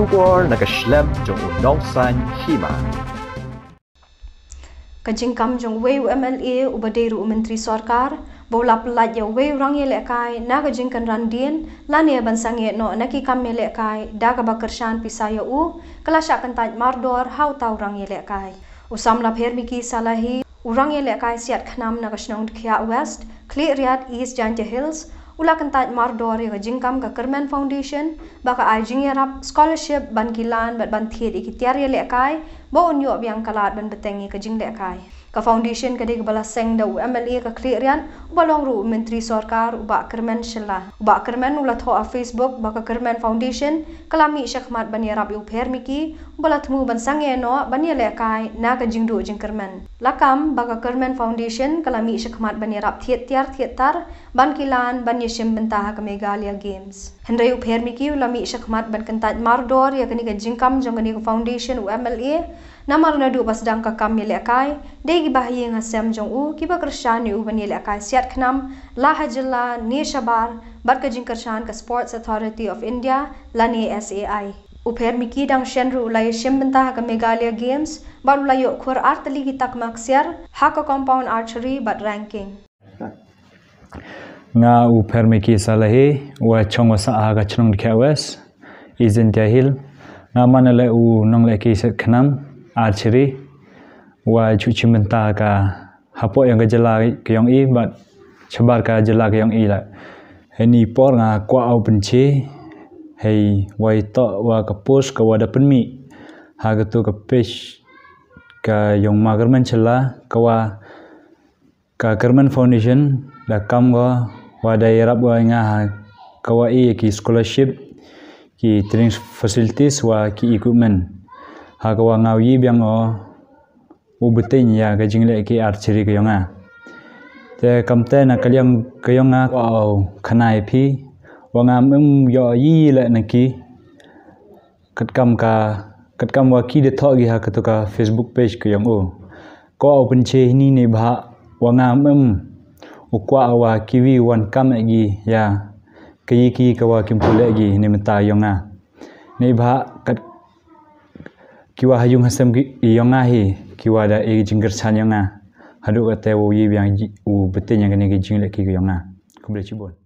kubur na kashlem jong udong san hima. Kajing kam jong wei u MLA u badeiru u menteri sorkar, bau la pelat ya wei urang ye lekai na kajing kan randien, la ni ya bansang ye no na kikam ye lekai, da kaba kershan pisaya u, kelasya kentaj mardor hau ta urang ye lekai. Usam la permiki salahi, urang ye lekai siat kanam na kashnong dikia west, klik riad east janja hills, ulak Taj mar dori ga jingkam ga kerman foundation baka ajing yarap scholarship ban kilan bat ban thiet ikitiar yele lekai bo on yo biang kalat ban betengi ka jingle kai ka foundation ka dik bala seng da MLA ka kri rian balong ru menteri sarkar ba kermen shilla ba kermen ula tho a facebook ba ka kermen foundation kalami shakhmat ban ya rab pher mi ki balat mu ban sange no ban ya le kai na ka jingdu jing kermen lakam ba ka kermen foundation kalami shakhmat ban ya rab thiet tiar thiet tar ban kilan ban ya shim ban ha ka megalia games hendra yu pher mi ki ulami shakhmat ban kan ta mardor ya kani ka jingkam jong ka foundation u MLA namar na du basdang ka kam mele kai de gi ba hi nga sem jong u ki ba krishan u ban yele kai siat khnam la ne shabar bar ka jing krishan ka sports authority of india la ne sai u pher mi ki dang shen ru lai shem ban ta ka megalia games bar la yo khur art li gi tak mak siar ha ka compound archery but ranking nga u pher mi ki sa lahi wa chong sa a ga chnung khawes izen jahil nga manale u nong le ki khnam archery wa chu chimenta ka hapo yang gajela ke yang i but chabar ka jela ke yang i la he ni por nga kwa au penche hey wa to wa ka pos ka wa da penmi ha ga tu ka pesh ka yang magerman chela ka wa ka kerman foundation da kam go wa da irab wa nga ka ha wa i ki scholarship ki training facilities wa ki equipment ha ka wa ngau yi biang o u bte ya ga jing le ki ar chri ga yong a te kam te na kalyang ka yong a khana i phi wa nga mem um yo yi le na ki kat kam ka kat kam wa ki de tho gi ha ka to ka facebook page ka yong o ko open che ni ne bha wa nga mem um, u kwa wa ki wi wan kam e gi ya ki ki ka wa kim pu le gi ni mta yong a ne bha kat kiwa hayung hasem gi yong ahi kiwa da e jingger chan yong a hadu ga u bte nyang ne gi jing le ki yong a ku